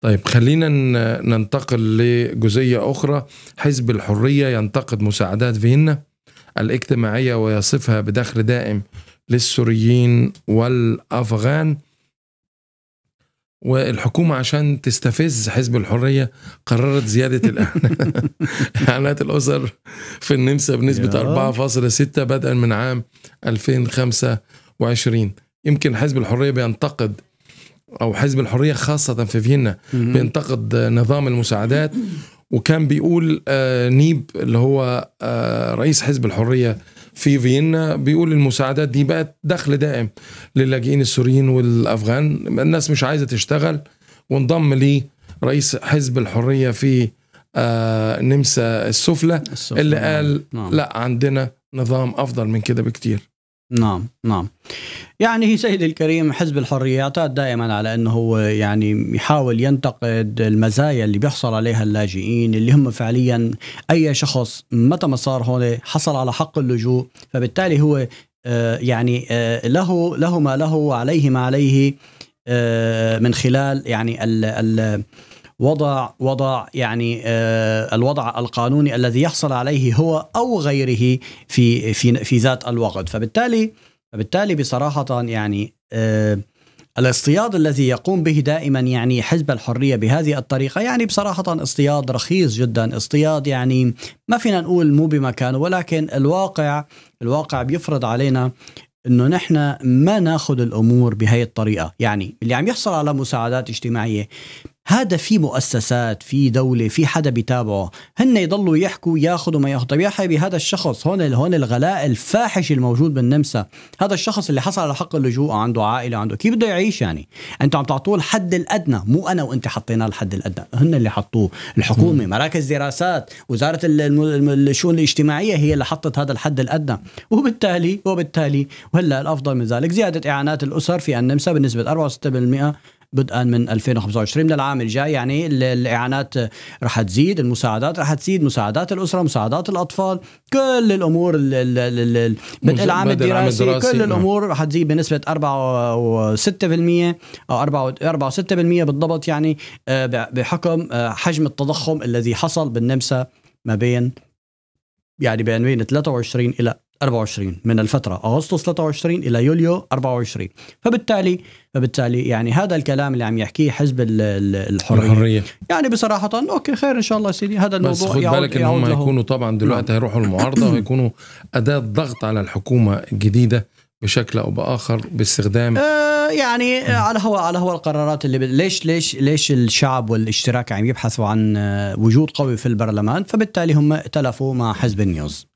طيب خلينا ننتقل لجزئية أخرى حزب الحرية ينتقد مساعدات فيينا الاجتماعية ويصفها بدخل دائم للسوريين والأفغان والحكومة عشان تستفز حزب الحرية قررت زيادة إعلانات الأسر في النمسا بنسبة 4.6 بدءا من عام 2025 يمكن حزب الحرية بينتقد او حزب الحريه خاصه في فيينا بينتقد نظام المساعدات وكان بيقول آه، نيب اللي هو آه، رئيس حزب الحريه في فيينا بيقول المساعدات دي بقت دخل دائم للاجئين السوريين والافغان الناس مش عايزه تشتغل وانضم لي رئيس حزب الحريه في النمسا آه، السفلى اللي نعم. قال نعم. لا عندنا نظام افضل من كده بكتير نعم نعم يعني سيدي الكريم حزب الحرية اعتاد دائما على أنه هو يعني يحاول ينتقد المزايا اللي بيحصل عليها اللاجئين اللي هم فعليا أي شخص متى ما صار هون حصل على حق اللجوء فبالتالي هو آه، يعني آه، له له ما له وعليه ما عليه آه، من خلال يعني ال ال وضع وضع يعني آه، الوضع القانوني الذي يحصل عليه هو او غيره في في في ذات الوقت فبالتالي فبالتالي بصراحه يعني آه، الاصطياد الذي يقوم به دائما يعني حزب الحريه بهذه الطريقه يعني بصراحه اصطياد رخيص جدا اصطياد يعني ما فينا نقول مو بمكانه ولكن الواقع الواقع بيفرض علينا انه نحن ما ناخذ الامور بهي الطريقه يعني اللي عم يحصل على مساعدات اجتماعيه هذا في مؤسسات في دولة في حدا بيتابعه هن يضلوا يحكوا ياخذوا ما ياخذوا طيب يا حبيبي هذا الشخص هون هون الغلاء الفاحش الموجود بالنمسا هذا الشخص اللي حصل على حق اللجوء عنده عائلة عنده كيف بده يعيش يعني انتم عم تعطوه الحد الأدنى مو أنا وأنت حطيناه الحد الأدنى هن اللي حطوه الحكومة مراكز دراسات وزارة الشؤون الاجتماعية هي اللي حطت هذا الحد الأدنى وبالتالي وبالتالي وهلا الأفضل من ذلك زيادة إعانات الأسر في النمسا بنسبة 64% بدءا من 2025 للعام الجاي يعني الاعانات رح تزيد المساعدات رح تزيد مساعدات الاسره مساعدات الاطفال كل الامور بدء العام الدراسي, كل نعم. الامور رح تزيد بنسبه 4 و6% او 4 و6% بالضبط يعني آه، بحكم آه، حجم التضخم الذي حصل بالنمسا ما بين يعني بين 23 الى 24 من الفترة أغسطس 23 إلى يوليو 24 فبالتالي فبالتالي يعني هذا الكلام اللي عم يحكيه حزب الحرية, الحرية. يعني بصراحة أوكي خير إن شاء الله سيدي هذا الموضوع بس خد يعود بالك إن هم هيكونوا طبعا دلوقتي نعم. هيروحوا المعارضة ويكونوا أداة ضغط على الحكومة الجديدة بشكل او باخر باستخدام آه يعني على هو على هو القرارات اللي ب... ليش ليش ليش الشعب والاشتراك عم يبحثوا عن آه، وجود قوي في البرلمان فبالتالي هم ائتلفوا مع حزب النيوز